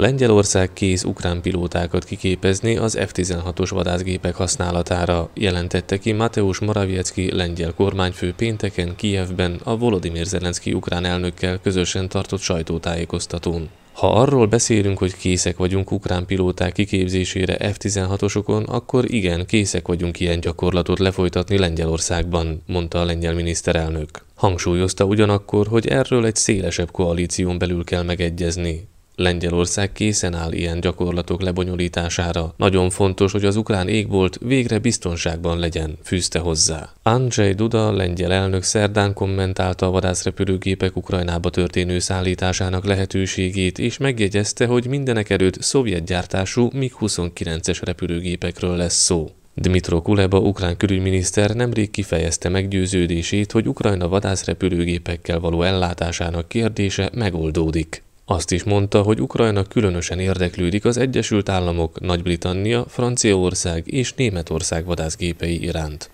Lengyelország kész ukrán pilótákat kiképezni az F-16-os vadászgépek használatára, jelentette ki Mateusz Morawiecki lengyel kormányfő pénteken Kijevben a Volodymyr Zelenszky ukrán elnökkel közösen tartott sajtótájékoztatón. Ha arról beszélünk, hogy készek vagyunk ukrán pilóták kiképzésére F-16-osokon, akkor igen, készek vagyunk ilyen gyakorlatot lefolytatni Lengyelországban, mondta a lengyel miniszterelnök. Hangsúlyozta ugyanakkor, hogy erről egy szélesebb koalíción belül kell megegyezni. Lengyelország készen áll ilyen gyakorlatok lebonyolítására. Nagyon fontos, hogy az ukrán égbolt végre biztonságban legyen, fűzte hozzá. Andrzej Duda, lengyel elnök szerdán kommentálta a vadászrepülőgépek Ukrajnába történő szállításának lehetőségét, és megjegyezte, hogy mindenek előtt szovjet gyártású MiG-29-es repülőgépekről lesz szó. Dmitro Kuleba, ukrán külügyminiszter nemrég kifejezte meggyőződését, hogy Ukrajna vadászrepülőgépekkel való ellátásának kérdése megoldódik. Azt is mondta, hogy Ukrajna különösen érdeklődik az Egyesült Államok, Nagy-Britannia, Franciaország és Németország vadászgépei iránt.